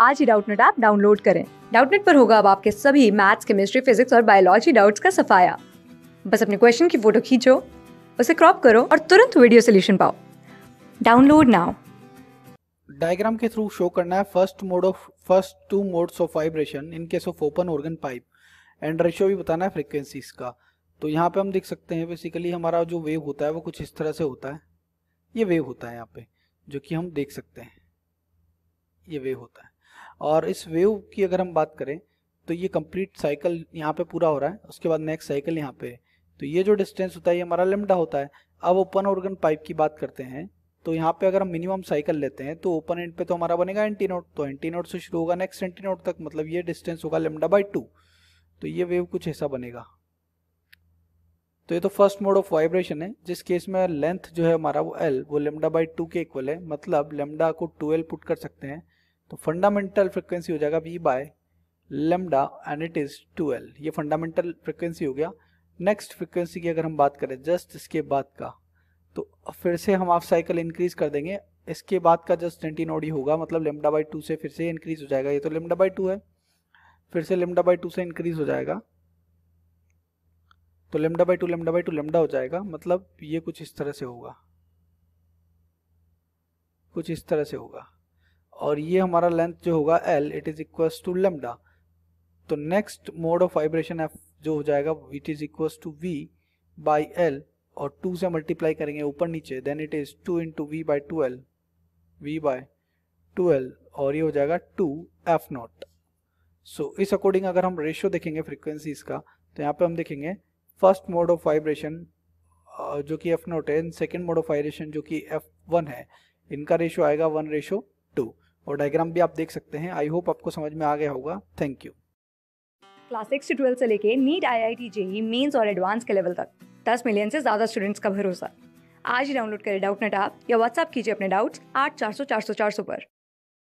आज ही Doubtnut app download करें डाउटनेट पर होगा अब आपके सभी मैथ्स केमिस्ट्री फिजिक्स और बायोलॉजी डाउट्स का सफाया बस अपने क्वेश्चन की फोटो खींचो उसे क्रॉप करो और तुरंत वीडियो सोल्यूशन पाओ डाउनलोड नाउ डायग्राम के थ्रू शो करना है first mode of first two modes of vibration in case of open organ pipe and ratio भी बताना है फ्रीक्वेंसीज का तो यहाँ पे हम देख सकते हैं बेसिकली हमारा जो वेव होता है वो कुछ इस तरह से होता है ये वेव होता है यहाँ पे जो कि हम देख सकते हैं ये वेव होता है और इस वेव की अगर हम बात करें तो ये कंप्लीट साइकिल यहाँ पे पूरा हो रहा है उसके बाद नेक्स्ट साइकिल यहाँ पे तो ये जो डिस्टेंस होता है ये हमारा लेमडा होता है अब ओपन ऑर्गन पाइप की बात करते हैं तो यहाँ पे अगर हम मिनिमम साइकिल लेते हैं तो ओपन एंड पे तो हमारा बनेगा एंटी नोट तो एंटी नोट से शुरू होगा नेक्स्ट एंटी नोट तक मतलब ये डिस्टेंस होगा लेमडा बाई टू तो ये वेव कुछ ऐसा बनेगा तो ये तो फर्स्ट मोड ऑफ वाइब्रेशन है जिस केस में लेंथ जो है हमारा वो एल वो लेमडा बाई टू के इक्वल है मतलब लेमडा को टू एल पुट कर सकते हैं तो फंडामेंटल फ्रिक्वेंसी हो जाएगा v by lambda and it is 2l ये फंडामेंटल फ्रिक्वेंसी हो गया नेक्स्ट फ्रिक्वेंसी की अगर हम बात करें जस्ट इसके बाद का तो फिर से हम हाफ साइकिल इंक्रीज कर देंगे इसके बाद का जस्ट एंटीन ओडी होगा मतलब लेमडा बाई टू से फिर से इंक्रीज हो जाएगा ये तो लेमडा बाई टू है फिर से लेमडा बाई टू से इंक्रीज हो जाएगा तो lambda by two lambda by two lambda हो जाएगा मतलब ये कुछ इस तरह से होगा कुछ इस तरह से होगा और ये हमारा लेंथ जो होगा L it is equal to lambda तो next mode of vibration F जो हो जाएगा it is equal to v by L और टू से मल्टीप्लाई करेंगे ऊपर नीचे then it is two in two v by two L v by two L और ये हो जाएगा टू एफ नॉट सो इस अकॉर्डिंग अगर हम रेशियो देखेंगे फ्रिक्वेंसीज का तो यहाँ पे हम देखेंगे फर्स्ट मोड ऑफ वाइब्रेशन जो कि एफ नॉट है सेकेंड मोड ऑफ वाइब्रेशन जो कि एफ वन है इनका रेशियो आएगा वन रेशियो टू और डायग्राम भी आप देख सकते हैं आई होप आपको समझ में आ गया होगा thank you class six to twelfth से लेके NEET I I T JEE mains और एडवांस के लेवल तक दस मिलियन से ज़्यादा स्टूडेंट्स का भरोसा आज ही डाउनलोड करें डाउट नेट आप या व्हाट्सअप कीजिए अपने डाउट्स आठ चार सौ चार सौ चार सौ पर